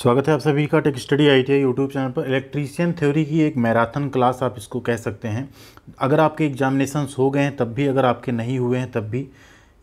स्वागत है आप सभी का tech study I T YouTube channel पर इलेक्ट्रीशियन थ्योरी की एक मैराथन क्लास आप इसको कह सकते हैं अगर आपके एग्जामिनेशंस हो गए हैं तब भी अगर आपके नहीं हुए हैं तब भी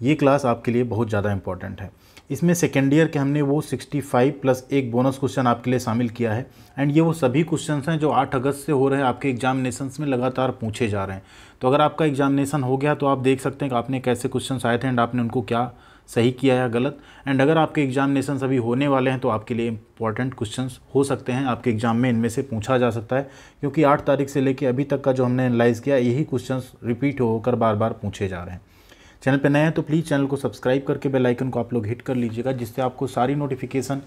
ये क्लास आपके लिए बहुत ज़्यादा इंपॉर्टेंट है इसमें सेकेंड ईयर के हमने वो 65 प्लस एक बोनस क्वेश्चन आपके लिए शामिल किया है एंड ये वो सभी क्वेश्चन हैं जो 8 अगस्त से हो रहे हैं आपके एग्जामिनेशन में लगातार पूछे जा रहे हैं तो अगर आपका एग्जामिनेशन हो गया तो आप देख सकते हैं कि आपने कैसे क्वेश्चन आए थे एंड आपने उनको क्या सही किया या गलत एंड अगर आपके एग्जामिनेशन अभी होने वाले हैं तो आपके लिए इंपॉर्टेंट क्वेश्चन हो सकते हैं आपके एग्जाम में इनमें से पूछा जा सकता है क्योंकि आठ तारीख से लेकर अभी तक का जो हमने एनालाइज किया यही क्वेश्चन रिपीट होकर बार बार पूछे जा रहे हैं चैनल पर नए हैं तो प्लीज़ चैनल को सब्सक्राइब करके बेल आइकन को आप लोग हिट कर लीजिएगा जिससे आपको सारी नोटिफिकेशन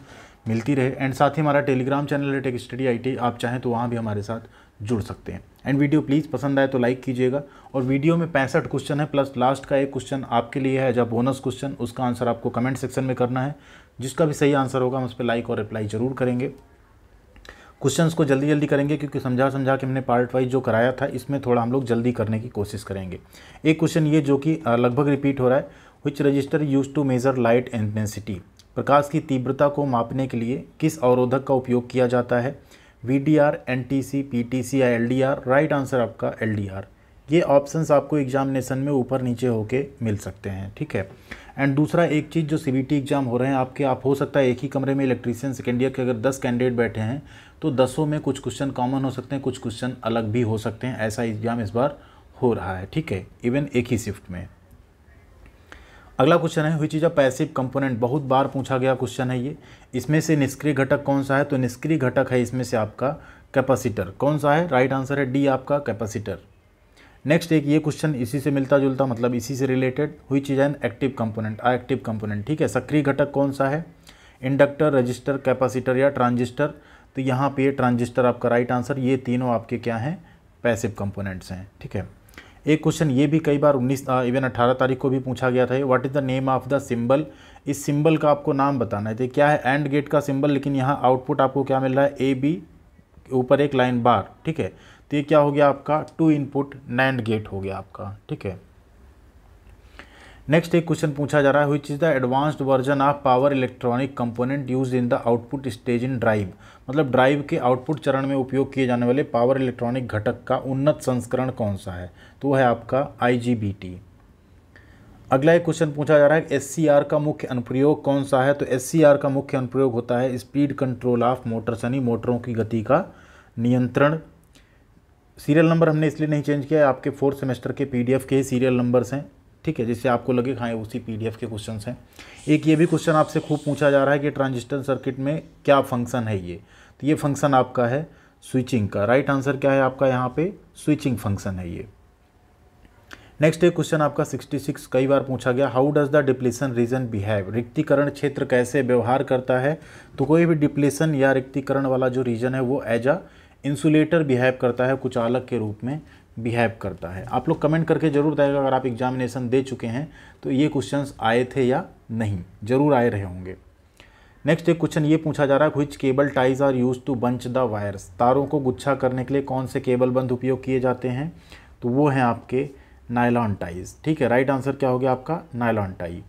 मिलती रहे एंड साथ ही हमारा टेलीग्राम चैनल है टेक स्टडी आईटी आप चाहें तो वहाँ भी हमारे साथ जुड़ सकते हैं एंड वीडियो प्लीज़ पसंद आए तो लाइक कीजिएगा और वीडियो में पैंसठ क्वेश्चन है प्लस लास्ट का एक क्वेश्चन आपके लिए है जब बोनस क्वेश्चन उसका आंसर आपको कमेंट सेक्शन में करना है जिसका भी सही आंसर होगा हम उस पर लाइक और रिप्लाई ज़रूर करेंगे क्वेश्चंस को जल्दी जल्दी करेंगे क्योंकि समझा समझा के हमने पार्ट वाइज जो कराया था इसमें थोड़ा हम लोग जल्दी करने की कोशिश करेंगे एक क्वेश्चन ये जो कि लगभग रिपीट हो रहा है which register use to measure light intensity प्रकाश की तीव्रता को मापने के लिए किस अवरोधक का उपयोग किया जाता है V D R N T C P T C या L D R right answer आपका एल डी आर ये ऑप्शंस आपको एग्जामिनेशन में ऊपर नीचे होके मिल सकते हैं ठीक है एंड दूसरा एक चीज़ जो सी बी टी एग्ज़ाम हो रहे हैं आपके आप हो सकता है एक ही कमरे में इलेक्ट्रीशियन सेकेंड ईयर के अगर दस कैंडिडेट बैठे हैं तो दसों में कुछ क्वेश्चन कॉमन हो सकते हैं कुछ क्वेश्चन अलग भी हो सकते हैं ऐसा एग्ज़ाम इस बार हो रहा है ठीक है इवन एक ही शिफ्ट में अगला क्वेश्चन है हुई चीज़ अ पैसिव कंपोनेंट बहुत बार पूछा गया क्वेश्चन है ये इसमें से निष्क्रिय घटक कौन सा है तो निष्क्रिय घटक है इसमें से आपका कैपेसिटर कौन सा है राइट आंसर है डी आपका कैपेसिटर नेक्स्ट एक ये क्वेश्चन इसी से मिलता जुलता मतलब इसी से रिलेटेड हुई चीज़ एन एक्टिव कंपोनेंट आ एक्टिव कंपोनेंट ठीक है सक्रिय घटक कौन सा है इंडक्टर रजिस्टर कैपेसिटर या ट्रांजिस्टर तो यहाँ पे ट्रांजिस्टर आपका राइट आंसर ये तीनों आपके क्या हैं पैसिव कंपोनेंट्स हैं ठीक है एक क्वेश्चन ये भी कई बार 19 इवन 18 तारीख को भी पूछा गया था what is the name of the symbol इस सिंबल का आपको नाम बताना है तो क्या है एंड गेट का सिंबल लेकिन यहाँ आउटपुट आपको क्या मिल रहा है ए बी ऊपर एक लाइन बार ठीक है तो ये क्या हो गया आपका टू इनपुट नैंड गेट हो गया आपका ठीक है नेक्स्ट एक क्वेश्चन पूछा जा रहा है which is the advanced version of power electronic component use in the output stage in drive मतलब ड्राइव के आउटपुट चरण में उपयोग किए जाने वाले पावर इलेक्ट्रॉनिक घटक का उन्नत संस्करण कौन सा है तो वह है आपका आई अगला एक क्वेश्चन पूछा जा रहा है एस का मुख्य अनुप्रयोग कौन सा है तो एस का मुख्य अनुप्रयोग होता है स्पीड कंट्रोल ऑफ मोटर्स यानी मोटरों की गति का नियंत्रण सीरियल नंबर हमने इसलिए नहीं चेंज किया है आपके फोर्थ सेमेस्टर के पीडीएफ के ही सीरियल नंबर्स हैं ठीक है जिससे आपको लगे हाँ उसी पी के क्वेश्चन हैं एक ये भी क्वेश्चन आपसे खूब पूछा जा रहा है कि ट्रांजिस्टर सर्किट में क्या फंक्शन है ये तो ये फंक्शन आपका है स्विचिंग का राइट आंसर क्या है आपका यहाँ पे स्विचिंग फंक्शन है ये नेक्स्ट एक क्वेश्चन आपका 66 कई बार पूछा गया how does the depletion region behave रिक्तिकरण क्षेत्र कैसे व्यवहार करता है तो कोई भी डिप्लेशन या रिक्तिकरण वाला जो रीजन है वो एज अ इंसुलेटर बिहेव करता है कुछ अलग के रूप में बिहेव करता है आप लोग कमेंट करके ज़रूर बताएगा अगर आप एग्जामिनेशन दे चुके हैं तो ये क्वेश्चंस आए थे या नहीं ज़रूर आए रहे होंगे नेक्स्ट एक क्वेश्चन ये पूछा जा रहा है which cable ties are use to bunch the wires तारों को गुच्छा करने के लिए कौन से केबल बंद उपयोग किए जाते हैं तो वो हैं आपके नायलॉन टाइज ठीक है राइट आंसर क्या हो गया आपका नायलॉन टाई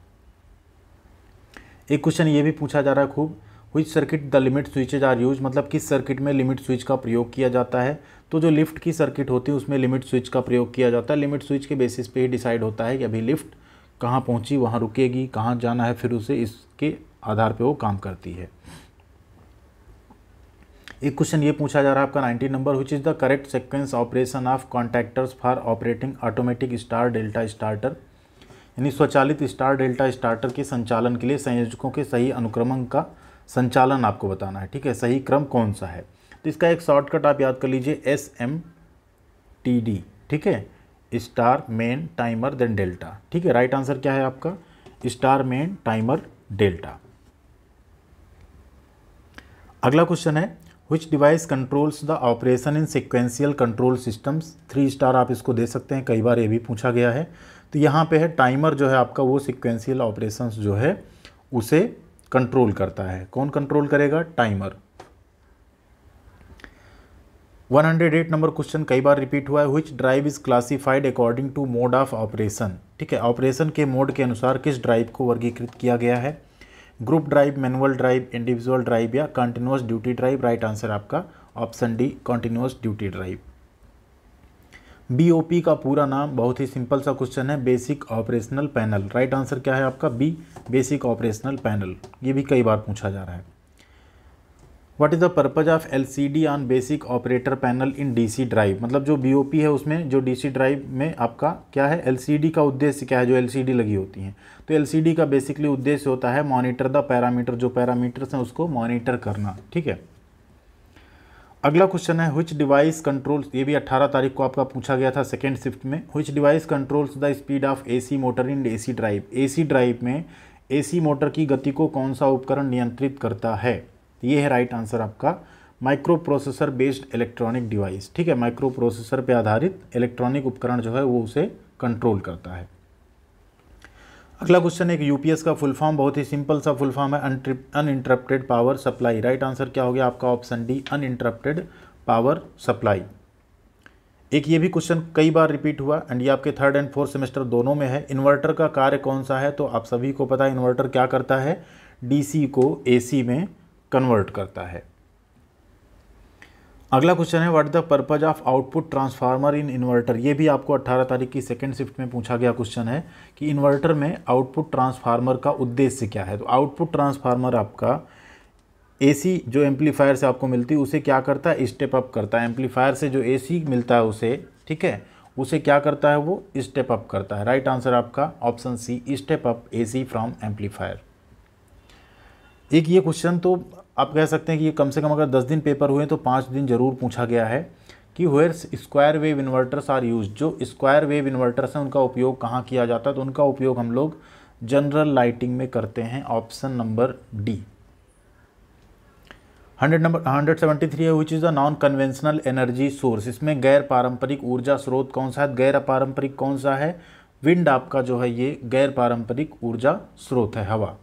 एक क्वेश्चन ये भी पूछा जा रहा है खूब हुई circuit the limit switches are use मतलब किस सर्किट में लिमिट स्विच का प्रयोग किया जाता है तो जो लिफ्ट की सर्किट होती है उसमें लिमिट स्विच का प्रयोग किया जाता है लिमिट स्विच के बेसिस पे ही डिसाइड होता है कि अभी लिफ्ट कहाँ पहुँची वहाँ रुकेगी कहाँ जाना है फिर उसे इसके आधार पर वो काम करती है एक क्वेश्चन ये पूछा जा रहा है आपका 19 नंबर which is the correct sequence operation of contactors for operating automatic star delta starter यानी स्वचालित स्टार डेल्टा स्टार्टर के संचालन के लिए संयोजकों के सही अनुक्रमण का संचालन आपको बताना है ठीक है सही क्रम कौन सा है तो इसका एक शॉर्टकट आप याद कर लीजिए एस एम टी डी ठीक है star main timer then delta ठीक है राइट आंसर क्या है आपका स्टार मेन टाइमर डेल्टा अगला क्वेश्चन है which device controls the operation in sequential control systems three star आप इसको दे सकते हैं कई बार ये भी पूछा गया है तो यहाँ पे है टाइमर जो है आपका वो सिक्वेंशियल ऑपरेशंस जो है उसे कंट्रोल करता है कौन कंट्रोल करेगा टाइमर 108 नंबर क्वेश्चन कई बार रिपीट हुआ है which drive is classified according to mode of operation ठीक है ऑपरेशन के मोड के अनुसार किस ड्राइव को वर्गीकृत किया गया है group drive manual drive individual drive या continuous duty drive right answer आपका option D continuous duty drive BOP का पूरा नाम बहुत ही सिंपल सा क्वेश्चन है basic operational panel right answer क्या है आपका बी बेसिक ऑपरेशनल पैनल ये भी कई बार पूछा जा रहा है what is the purpose of L on basic operator panel in DC drive मतलब जो बीओपी है उसमें जो डीसी ड्राइव में आपका क्या है एल का उद्देश्य क्या है जो एल लगी होती हैं तो एल का बेसिकली उद्देश्य होता है मॉनिटर द पैरामीटर जो पैरामीटर्स हैं उसको मॉनिटर करना ठीक है अगला क्वेश्चन है विच डिवाइस कंट्रोल्स ये भी 18 तारीख को आपका पूछा गया था सेकेंड शिफ्ट में which device controls the speed of AC motor in AC drive AC drive में एसी मोटर की गति को कौन सा उपकरण नियंत्रित करता है ये है राइट आंसर आपका microprocessor based electronic device ठीक है माइक्रो प्रोसेसर पर आधारित इलेक्ट्रॉनिक उपकरण जो है वो उसे कंट्रोल करता है अगला क्वेश्चन है कि यूपीएस का फुल फॉर्म बहुत ही सिंपल सा फुल फॉर्म है uninterrupted power supply right answer क्या हो गया आपका option D uninterrupted power supply एक ये भी क्वेश्चन कई बार रिपीट हुआ एंड ये आपके थर्ड एंड फोर्थ सेमेस्टर दोनों में है इन्वर्टर का कार्य कौन सा है तो आप सभी को पता है इन्वर्टर क्या करता है डीसी को एसी में कन्वर्ट करता है अगला क्वेश्चन है what the purpose of output transformer in inverter ये भी आपको 18 तारीख की सेकेंड शिफ्ट में पूछा गया क्वेश्चन है कि इन्वर्टर में आउटपुट ट्रांसफार्मर का उद्देश्य क्या है तो आउटपुट ट्रांसफार्मर आपका एसी जो एम्पलीफायर से आपको मिलती है उसे क्या करता है स्टेप अप करता है एम्पलीफायर से जो ए मिलता है उसे ठीक है उसे क्या करता है वो स्टेप अप करता है राइट आंसर आपका option C step up AC from amplifier एक ये क्वेश्चन तो आप कह सकते हैं कि ये कम से कम अगर दस दिन पेपर हुए तो पाँच दिन जरूर पूछा गया है कि where square wave inverters are use जो स्क्वायर वेव इन्वर्टर्स हैं उनका उपयोग कहाँ किया जाता है तो उनका उपयोग हम लोग जनरल लाइटिंग में करते हैं option number D hundred number hundred seventy three है which is the non conventional energy source इसमें गैर पारंपरिक ऊर्जा स्रोत कौन सा है गैर पारंपरिक कौन सा है विंड आपका जो है ये गैर पारंपरिक ऊर्जा स्रोत है हवा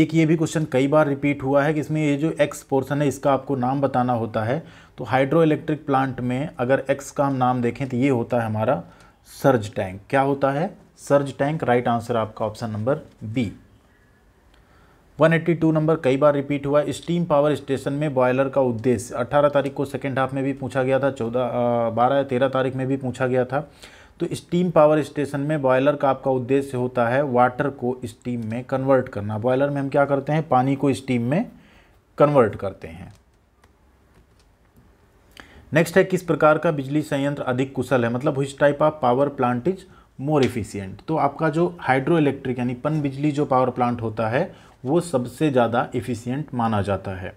एक ये भी क्वेश्चन कई बार रिपीट हुआ है कि इसमें ये जो एक्स पोर्सन है इसका आपको नाम बताना होता है तो हाइड्रो इलेक्ट्रिक प्लांट में अगर एक्स का हम नाम देखें तो ये होता है हमारा सर्ज टैंक क्या होता है सर्ज टैंक राइट आंसर आपका ऑप्शन नंबर बी 182 नंबर कई बार रिपीट हुआ स्टीम पावर स्टेशन में बॉयलर का उद्देश्य 18 तारीख को सेकेंड हाफ में भी पूछा गया था 14 बारह या तेरह तारीख में भी पूछा गया था तो स्टीम पावर स्टेशन में बॉयलर का आपका उद्देश्य होता है वाटर को स्टीम में कन्वर्ट करना बॉयलर में हम क्या करते हैं पानी को स्टीम में कन्वर्ट करते हैं नेक्स्ट है किस प्रकार का बिजली संयंत्र अधिक कुशल है मतलब हुई type of power plant is more efficient तो आपका जो हाइड्रो इलेक्ट्रिक यानी पन बिजली जो पावर प्लांट होता है वो सबसे ज़्यादा इफिशियंट माना जाता है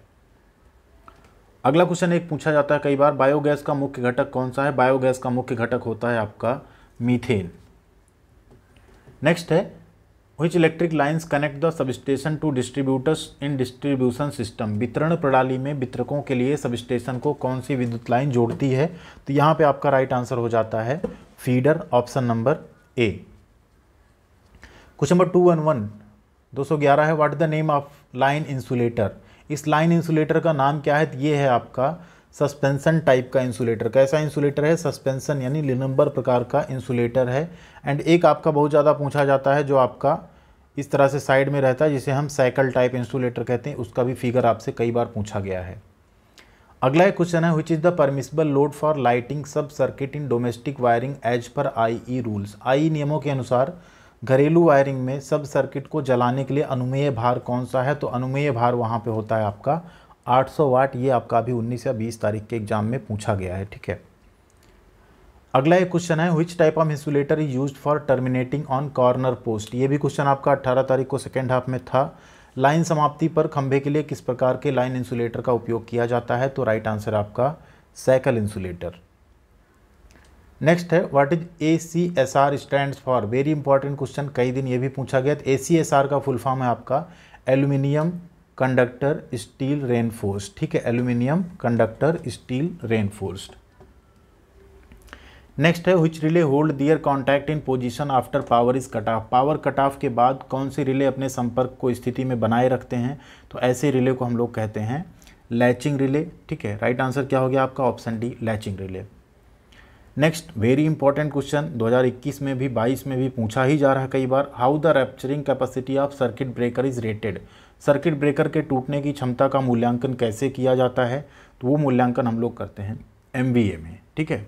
अगला क्वेश्चन एक पूछा जाता है कई बार बायोगैस का मुख्य घटक कौन सा है बायोगैस का मुख्य घटक होता है आपका मीथेन नेक्स्ट है which electric lines connect the substation to distributors in distribution system वितरण प्रणाली में वितरकों के लिए सबस्टेशन को कौन सी विद्युत लाइन जोड़ती है तो यहाँ पे आपका राइट आंसर हो जाता है feeder option number A question number two one one दो सौ ग्यारह है what the name of line insulator इस लाइन इंसुलेटर का नाम क्या है ये है आपका सस्पेंशन टाइप का इंसुलेटर कैसा इंसुलेटर है सस्पेंशन यानी लिनम्बर प्रकार का इंसुलेटर है एंड एक आपका बहुत ज़्यादा पूछा जाता है जो आपका इस तरह से साइड में रहता है जिसे हम साइकिल टाइप इंसुलेटर कहते हैं उसका भी फिगर आपसे कई बार पूछा गया है अगला क्वेश्चन है which is the permissible load for lighting sub circuit in domestic wiring as per E rules आई नियमों के अनुसार घरेलू वायरिंग में सब सर्किट को जलाने के लिए अनुमेय भार कौन सा है तो अनुमेय भार वहाँ पे होता है आपका 800 वाट ये आपका अभी 19 या 20 तारीख के एग्जाम में पूछा गया है ठीक है अगला एक क्वेश्चन है which type of insulator is use for terminating on corner post ये भी क्वेश्चन आपका 18 तारीख को सेकेंड हाफ में था लाइन समाप्ति पर खंभे के लिए किस प्रकार के लाइन इंसुलेटर का उपयोग किया जाता है तो राइट आंसर आपका साइकिल इंसुलेटर नेक्स्ट है what is A C S R stand for very important question कई दिन ये भी पूछा गया था ए सी एस आर का फुल फॉर्म है आपका एल्यूमिनियम कंडक्टर स्टील रेनफोर्स ठीक है aluminium conductor steel reinforced next है which relay hold their contact in position after power is cut off power cut off के बाद कौन से रिले अपने संपर्क को स्थिति में बनाए रखते हैं तो ऐसे रिले को हम लोग कहते हैं लैचिंग रिले ठीक है राइट आंसर क्या हो गया आपका option D latching relay next very important question 2021 में भी 22 में भी पूछा ही जा रहा है कई बार how the rupturing capacity of circuit breaker is rated circuit breaker के टूटने की क्षमता का मूल्यांकन कैसे किया जाता है तो वो मूल्यांकन हम लोग करते हैं एम में ठीक है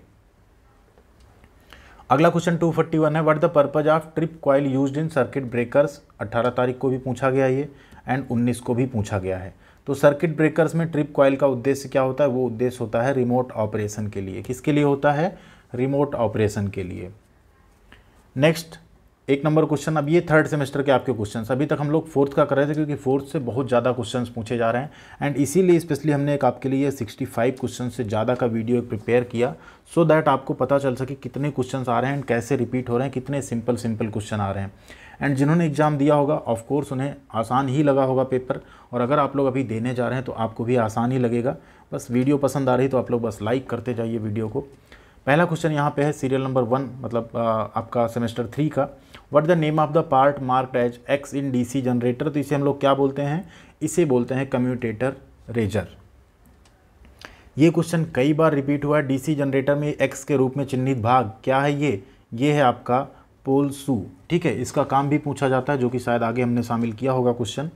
अगला क्वेश्चन 241 है what the purpose of trip coil use in circuit breakers 18 तारीख को भी पूछा गया ये एंड 19 को भी पूछा गया है तो सर्किट ब्रेकर्स में ट्रिप क्वाइल का उद्देश्य क्या होता है वो उद्देश्य होता है रिमोट ऑपरेशन के लिए किसके लिए होता है रिमोट ऑपरेशन के लिए नेक्स्ट एक नंबर क्वेश्चन अब ये थर्ड सेमेस्टर के आपके क्वेश्चन अभी तक हम लोग फोर्थ का कर रहे थे क्योंकि फोर्थ से बहुत ज़्यादा क्वेश्चन पूछे जा रहे हैं एंड इसीलिए स्पेशली हमने एक आपके लिए 65 क्वेश्चन से ज़्यादा का वीडियो प्रिपेयर किया सो so दैट आपको पता चल सके कितने क्वेश्चन आ रहे हैं एंड कैसे रिपीट हो रहे हैं कितने सिंपल सिंपल क्वेश्चन आ रहे हैं एंड जिन्होंने एग्ज़ाम दिया होगा ऑफकोर्स उन्हें आसान ही लगा होगा पेपर और अगर आप लोग अभी देने जा रहे हैं तो आपको भी आसान ही लगेगा बस वीडियो पसंद आ रही तो आप लोग बस लाइक करते जाइए वीडियो को पहला क्वेश्चन यहाँ पे है सीरियल नंबर वन मतलब आपका सेमेस्टर थ्री का what the name of the part mark as X in DC generator तो इसे हम लोग क्या बोलते हैं इसे बोलते हैं कम्यूटेटर रेजर ये क्वेश्चन कई बार रिपीट हुआ है डीसी जनरेटर में एक्स के रूप में चिन्हित भाग क्या है ये ये है आपका पोल सू ठीक है इसका काम भी पूछा जाता है जो कि शायद आगे हमने शामिल किया होगा क्वेश्चन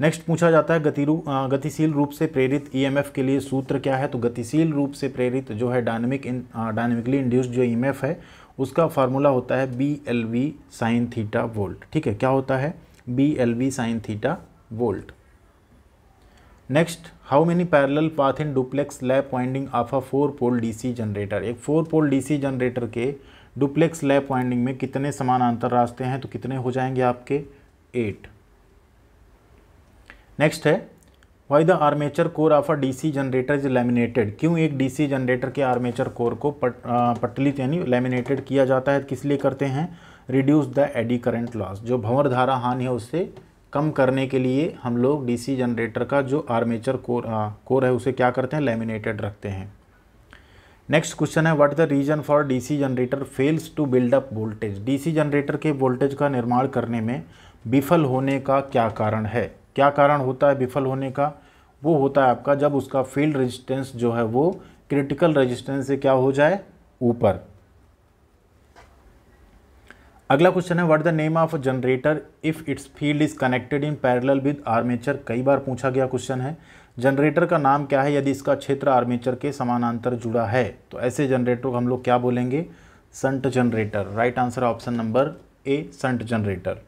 नेक्स्ट पूछा जाता है गतिरू गतिशील रूप से प्रेरित ईएमएफ e के लिए सूत्र क्या है तो गतिशील रूप से प्रेरित जो है डायनेमिक डायनेमिकली इंड्यूस्ड जो ईएमएफ e है उसका फार्मूला होता है B L V sine theta volt ठीक है क्या होता है B L V sine theta volt next how many parallel path in duplex lap winding of a four pole DC generator एक फोर पोल डीसी जनरेटर के duplex lap winding में कितने समान अंतर रास्ते हैं तो कितने हो जाएंगे आपके एट नेक्स्ट है why the armature core of a DC generator is laminated क्यों एक डीसी जनरेटर के आर्मेचर कोर को पट, पटलित यानी लेमिनेटेड किया जाता है किस लिए करते हैं reduce the eddy current loss जो भंवर धारा हानि है उससे कम करने के लिए हम लोग डीसी जनरेटर का जो आर्मेचर कोर आ, कोर है उसे क्या करते हैं लेमिनेटेड रखते हैं नेक्स्ट क्वेश्चन है what the reason for DC generator fails to build up voltage DC generator के वोल्टेज का निर्माण करने में विफल होने का क्या कारण है क्या कारण होता है विफल होने का वो होता है आपका जब उसका फील्ड रेजिस्टेंस जो है वो क्रिटिकल रेजिस्टेंस से क्या हो जाए ऊपर अगला क्वेश्चन है what the name of generator if its field is connected in parallel with armature कई बार पूछा गया क्वेश्चन है जनरेटर का नाम क्या है यदि इसका क्षेत्र आर्मेचर के समानांतर जुड़ा है तो ऐसे जनरेटर को हम लोग क्या बोलेंगे shunt generator right answer option number A shunt generator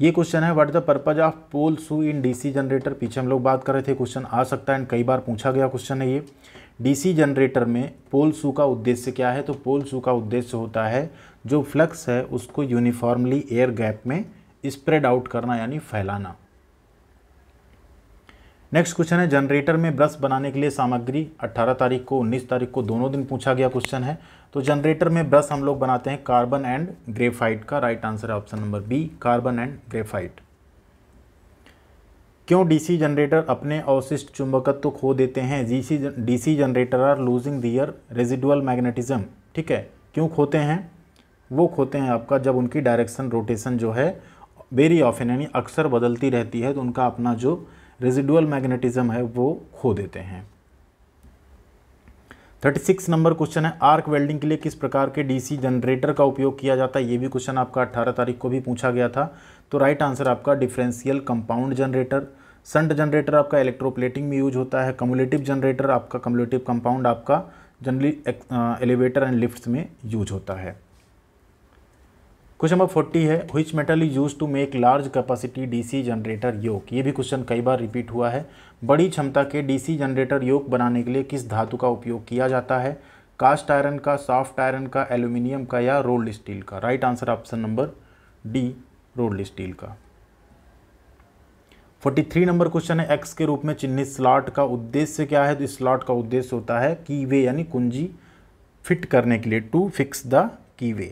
ये क्वेश्चन है what the purpose of pole shoe in DC generator पीछे हम लोग बात कर रहे थे क्वेश्चन आ सकता है एंड कई बार पूछा गया क्वेश्चन है ये डीसी जनरेटर में पोल सू का उद्देश्य क्या है तो पोल सू का उद्देश्य होता है जो फ्लक्स है उसको यूनिफॉर्मली एयर गैप में स्प्रेड आउट करना यानी फैलाना नेक्स्ट क्वेश्चन है जनरेटर में ब्रश बनाने के लिए सामग्री 18 तारीख को 19 तारीख को दोनों दिन पूछा गया क्वेश्चन है तो जनरेटर में ब्रश हम लोग बनाते हैं कार्बन एंड ग्रेफाइट का राइट आंसर है option number B carbon and graphite क्यों डीसी जनरेटर अपने अवशिष्ट चुंबकत्व खो देते हैं जीसी DC generator are losing their residual magnetism ठीक है क्यों खोते हैं वो खोते हैं आपका जब उनकी डायरेक्शन रोटेशन जो है वेरी ऑफन यानी अक्सर बदलती रहती है तो उनका अपना जो रेजिडुअल मैग्नेटिज्म है वो खो देते हैं 36 नंबर क्वेश्चन है आर्क वेल्डिंग के लिए किस प्रकार के डीसी जनरेटर का उपयोग किया जाता है ये भी क्वेश्चन आपका 18 तारीख को भी पूछा गया था तो राइट आंसर आपका differential compound generator shunt generator आपका इलेक्ट्रोप्लेटिंग में यूज होता है कम्युलेटिव जनरेटर आपका कम्युलेटिव कंपाउंड आपका जनरली एलिवेटर एंड लिफ्ट्स में यूज होता है क्वेश्चन नंबर फोर्टी है which metal is use to make large capacity DC generator योग ये भी क्वेश्चन कई बार रिपीट हुआ है बड़ी क्षमता के डीसी जनरेटर योग बनाने के लिए किस धातु का उपयोग किया जाता है कास्ट आयरन का सॉफ्ट आयरन का एल्यूमिनियम का या रोल्ड स्टील का right answer option number D rolled steel का फोर्टी थ्री नंबर क्वेश्चन है एक्स के रूप में चिन्हित स्लॉट का उद्देश्य क्या है तो इस स्लॉट का उद्देश्य होता है की वे यानी कुंजी फिट करने के लिए टू फिक्स द की वे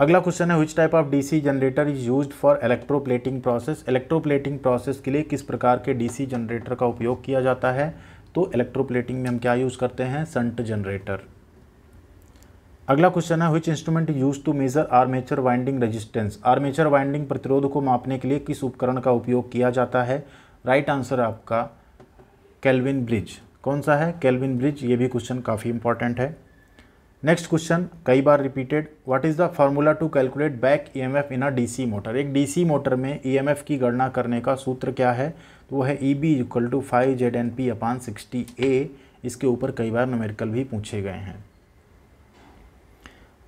अगला क्वेश्चन है which type of DC generator is used for electroplating process electroplating process के लिए किस प्रकार के डीसी जनरेटर का उपयोग किया जाता है तो इलेक्ट्रोप्लेटिंग में हम क्या यूज़ करते हैं संट जनरेटर अगला क्वेश्चन है which instrument use to measure armature winding resistance armature winding प्रतिरोध को मापने के लिए किस उपकरण का उपयोग किया जाता है राइट right आंसर आपका कैलविन ब्रिज कौन सा है कैलविन ब्रिज ये भी क्वेश्चन काफ़ी इंपॉर्टेंट है नेक्स्ट क्वेश्चन कई बार repeated what is the formula to calculate back EMF in a DC motor एक डीसी मोटर में ईएमएफ e की गणना करने का सूत्र क्या है तो वो है E B equal to phi Z N P upon sixty A इसके ऊपर कई बार नोमेरिकल भी पूछे गए हैं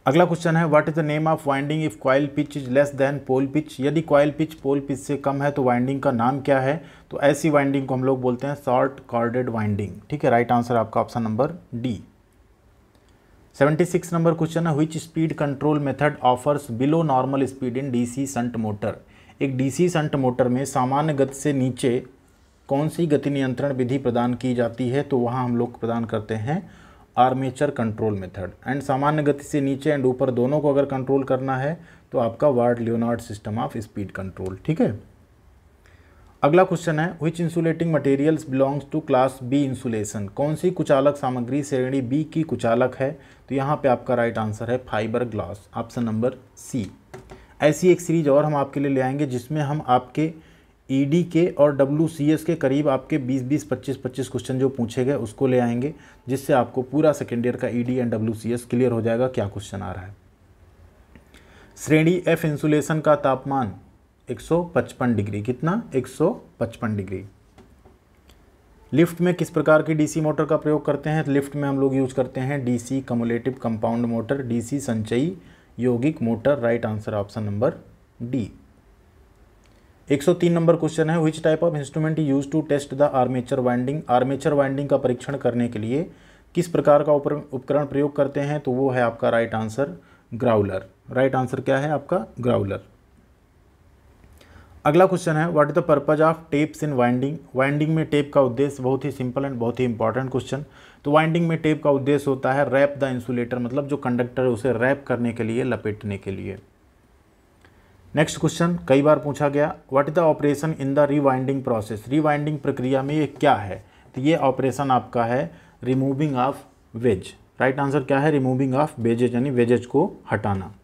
अगला क्वेश्चन है what is the name of winding if coil pitch is less than pole pitch यदि क्वाइल पिच पोल पिच से कम है तो वाइंडिंग का नाम क्या है तो ऐसी वाइंडिंग को हम लोग बोलते हैं शॉर्ट कॉर्डेड वाइंडिंग ठीक है राइट आंसर आपका option number D seventy six number question है which speed control method offers below normal speed in DC shunt motor एक डीसी संट मोटर में सामान्य गति से नीचे कौन सी गति नियंत्रण विधि प्रदान की जाती है तो वहाँ हम लोग प्रदान करते हैं आर्मेचर कंट्रोल मेथड एंड सामान्य गति से नीचे एंड ऊपर दोनों को अगर कंट्रोल करना है तो आपका Ward Leonard system of speed control ठीक है अगला क्वेश्चन है which insulating materials belongs to class B insulation कौन सी कुचालक सामग्री श्रेणी बी की कुचालक है तो यहाँ पे आपका राइट आंसर है fibre glass option number C ऐसी एक सीरीज और हम आपके लिए ले आएंगे जिसमें हम आपके ई e के और डब्ल्यू के करीब आपके 20 20 25 25 क्वेश्चन जो पूछे गए उसको ले आएंगे जिससे आपको पूरा सेकेंड ईयर का डी एंड डब्ल्यू क्लियर हो जाएगा क्या क्वेश्चन आ रहा है श्रेणी एफ इंसुलेशन का तापमान 155 डिग्री कितना 155 डिग्री लिफ्ट में किस प्रकार की डीसी मोटर का प्रयोग करते हैं लिफ्ट में हम लोग यूज करते हैं DC cumulative compound motor DC संचयी यौगिक motor right answer option number D 103 number question है which type of instrument use to test the armature winding armature winding का परीक्षण करने के लिए किस प्रकार का उपकरण प्रयोग करते हैं तो वो है आपका right answer growler right answer क्या है आपका ग्राउलर अगला क्वेश्चन है what is the purpose of tapes in winding winding में टेप का उद्देश्य बहुत ही सिंपल एंड बहुत ही इंपॉर्टेंट क्वेश्चन तो वाइंडिंग में टेप का उद्देश्य होता है रैप द इंसुलेटर मतलब जो कंडक्टर है उसे रैप करने के लिए लपेटने के लिए नेक्स्ट क्वेश्चन कई बार पूछा गया what is the operation in the rewinding process rewinding प्रक्रिया में ये क्या है तो ये ऑपरेशन आपका है removing of wedge right answer क्या है रिमूविंग ऑफ वेजेज यानी वेजेज को हटाना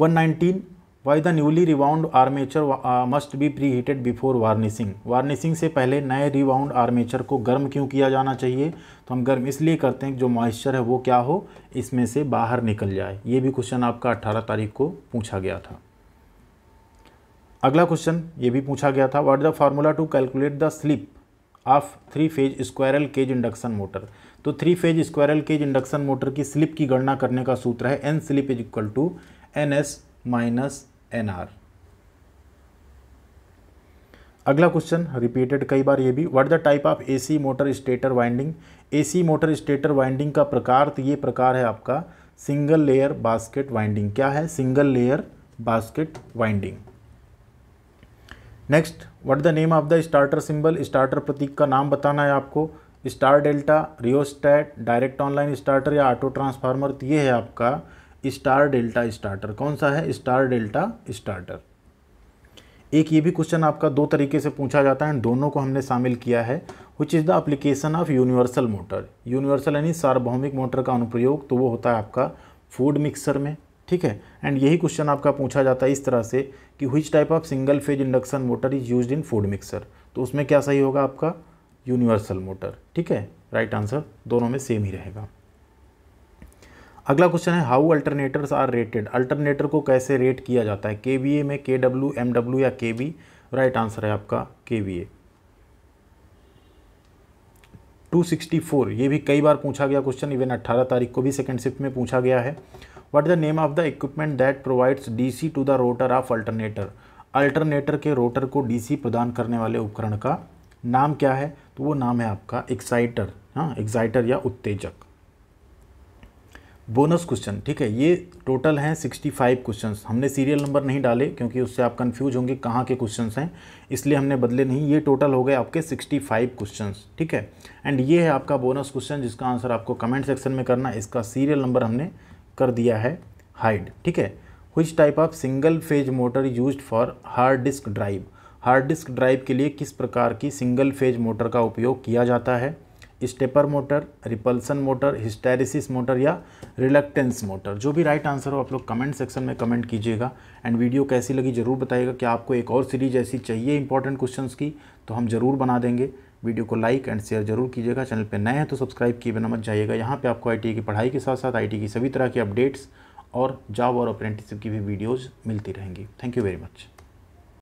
119 why the newly rewound armature must be preheated before varnishing varnishing से पहले नए रिवाउंड आर्मेचर को गर्म क्यों किया जाना चाहिए तो हम गर्म इसलिए करते हैं कि जो मॉइस्चर है वो क्या हो इसमें से बाहर निकल जाए ये भी क्वेश्चन आपका अट्ठारह तारीख को पूछा गया था अगला क्वेश्चन ये भी पूछा गया था what the formula to calculate the slip of three phase squirrel cage induction motor तो three phase squirrel cage induction motor की स्लिप की गणना करने का सूत्र है N slip is equal to N S minus N R अगला question repeated कई बार ये भी what the type of AC motor stator winding AC motor stator winding का प्रकार तो ये प्रकार है आपका सिंगल लेयर बास्केट वाइंडिंग क्या है single layer basket winding next what the name of the starter symbol starter प्रतीक का नाम बताना है आपको star delta rheostat direct online starter या ऑटो तो ट्रांसफार्मर ये है आपका स्टार डेल्टा स्टार्टर कौन सा है स्टार डेल्टा स्टार्टर एक ये भी क्वेश्चन आपका दो तरीके से पूछा जाता है दोनों को हमने शामिल किया है which is the application of universal motor universal यानी सार्वभौमिक मोटर का अनुप्रयोग तो वो होता है आपका फूड मिक्सर में ठीक है एंड यही क्वेश्चन आपका पूछा जाता है इस तरह से कि which type of single phase induction motor is use in food mixer तो उसमें क्या सही होगा आपका यूनिवर्सल मोटर ठीक है राइट right आंसर दोनों में सेम ही रहेगा अगला क्वेश्चन है how alternators are rated alternator को कैसे रेट किया जाता है के वी ए में के डब्ल्यू एम डब्ल्यू या के बी राइट आंसर है आपका K V A two sixty four ये भी कई बार पूछा गया क्वेश्चन इवन अट्ठारह तारीख को भी सेकेंड शिफ्ट में पूछा गया है what is the name of the equipment that provides DC to the rotor of alternator alternator के रोटर को डीसी प्रदान करने वाले उपकरण का नाम क्या है तो वो नाम है आपका एक्साइटर हाँ एक्साइटर या उत्तेजक बोनस क्वेश्चन ठीक है ये टोटल हैं 65 क्वेश्चंस हमने सीरियल नंबर नहीं डाले क्योंकि उससे आप कंफ्यूज होंगे कहाँ के क्वेश्चंस हैं इसलिए हमने बदले नहीं ये टोटल हो गए आपके 65 क्वेश्चंस ठीक है एंड ये है आपका बोनस क्वेश्चन जिसका आंसर आपको कमेंट सेक्शन में करना इसका सीरियल नंबर हमने कर दिया है हाइड ठीक है which type of single phase motor use for hard disk drive hard disk drive के लिए किस प्रकार की सिंगल फेज मोटर का उपयोग किया जाता है stepper motor repulsion motor hysteresis motor या रिलक्टेंस मोटर जो भी राइट आंसर हो आप लोग कमेंट सेक्शन में कमेंट कीजिएगा एंड वीडियो कैसी लगी ज़रूर बताइएगा कि आपको एक और सीरीज ऐसी चाहिए इंपॉर्टेंट क्वेश्चंस की तो हम ज़रूर बना देंगे वीडियो को लाइक एंड शेयर जरूर कीजिएगा चैनल पर नए हैं तो सब्सक्राइब किए बिना मत जाइएगा यहाँ पर आपको आई e की पढ़ाई के साथ साथ आई की सभी तरह की अपडेट्स और जॉब और अप्रेंटिसिप की भी वीडियोज़ मिलती रहेंगी थैंक यू वेरी मच